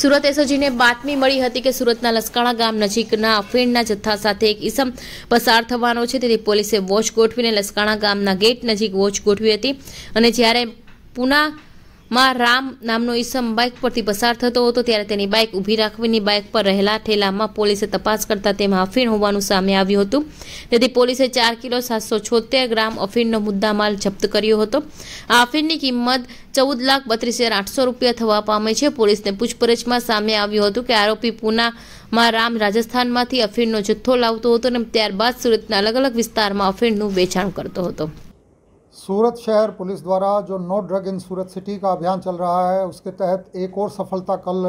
સુરત એસઓજીને બાતમી મળી હતી કે સુરતના લસકાણા ગામ નજીકના અફીણના જથ્થા સાથે એક ઇસમ પસાર થવાનો છે તેથી પોલીસે વોચ ગોઠવીને લસકાણા ગામના ગેટ નજીક વોચ ગોઠવી હતી અને જ્યારે પુના મા રામ નામનો ઇસમ બાઇક પરથી પસાર થતો હતો તો ત્યારે તેની બાઇક ઉભી રાખવાની બાઇક પર રહેલા થેલામાં પોલીસે તપાસ કરતાં તેમાં અફીન હોવાનું સામે આવ્યું હતું તેથી પોલીસે 4 કિલો 776 ગ્રામ અફીનનો મુદ્દામાલ જપ્ત કર્યો હતો અફીનની કિંમત 14,32,800 રૂપિયા થવાપામે છે પોલીસે પૂછપરછમાં સામે આવ્યું હતું કે આરોપી પુના માં રામ રાજસ્થાનમાંથી અફીનનો જથ્થો લાવતો હતો અને ત્યારબાદ સુરત ના અલગ અલગ વિસ્તારમાં અફીનનું વેચાણ કરતો હતો सूरत शहर पुलिस द्वारा जो no drug in Surat city का अभियान चल रहा है उसके तहत एक और सफलता कल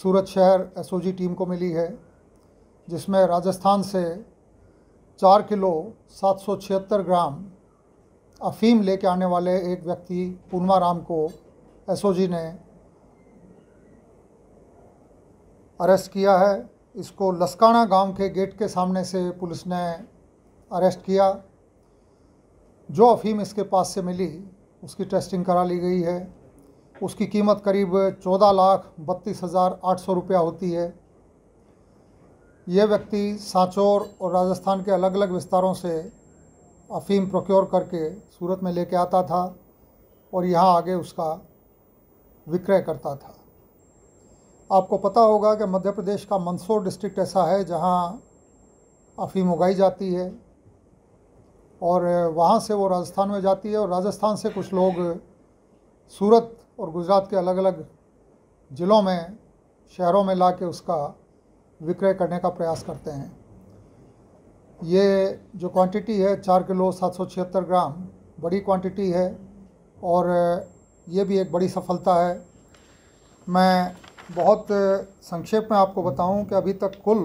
सूरत शहर एसओजी टीम को मिली है जिसमें राजस्थान से चार किलो सात सौ छिहत्तर ग्राम अफीम लेके आने वाले एक व्यक्ति पूर्णमा राम को एसओजी ने अरेस्ट किया है इसको लस्काना गांव के गेट के सामने से पुलिस ने अरेस्ट किया जो अफीम इसके पास से मिली उसकी टेस्टिंग करा ली गई है उसकी कीमत करीब चौदह लाख बत्तीस हज़ार आठ सौ रुपया होती है यह व्यक्ति सांचौर और राजस्थान के अलग अलग विस्तारों से अफीम प्रोक्योर करके सूरत में लेके आता था और यहाँ आगे उसका विक्रय करता था आपको पता होगा कि मध्य प्रदेश का मंदसौर डिस्ट्रिक्ट ऐसा है जहाँ अफीम उगाई जाती है और वहाँ से वो राजस्थान में जाती है और राजस्थान से कुछ लोग सूरत और गुजरात के अलग अलग ज़िलों में शहरों में ला के उसका विक्रय करने का प्रयास करते हैं ये जो क्वांटिटी है चार किलो सात सौ छिहत्तर ग्राम बड़ी क्वांटिटी है और ये भी एक बड़ी सफलता है मैं बहुत संक्षेप में आपको बताऊं कि अभी तक कुल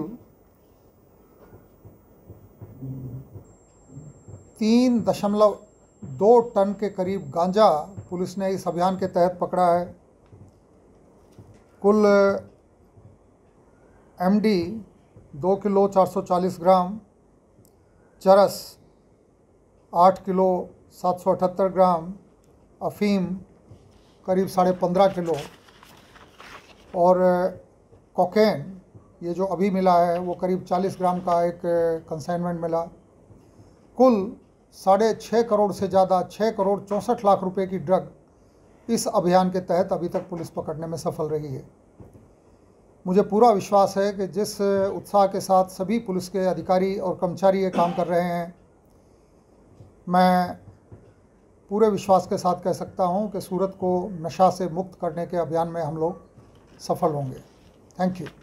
तीन दशमलव दो टन के करीब गांजा पुलिस ने इस अभियान के तहत पकड़ा है कुल एमडी दो किलो चार सौ चालीस ग्राम चरस आठ किलो सात सौ अठहत्तर ग्राम अफीम करीब साढ़े पंद्रह किलो और कोकेन ये जो अभी मिला है वो करीब चालीस ग्राम का एक कंसाइनमेंट मिला कुल साढ़े छः करोड़ से ज़्यादा छः करोड़ चौंसठ लाख रुपए की ड्रग इस अभियान के तहत अभी तक पुलिस पकड़ने में सफल रही है मुझे पूरा विश्वास है कि जिस उत्साह के साथ सभी पुलिस के अधिकारी और कर्मचारी ये काम कर रहे हैं मैं पूरे विश्वास के साथ कह सकता हूं कि सूरत को नशा से मुक्त करने के अभियान में हम लोग सफल होंगे थैंक यू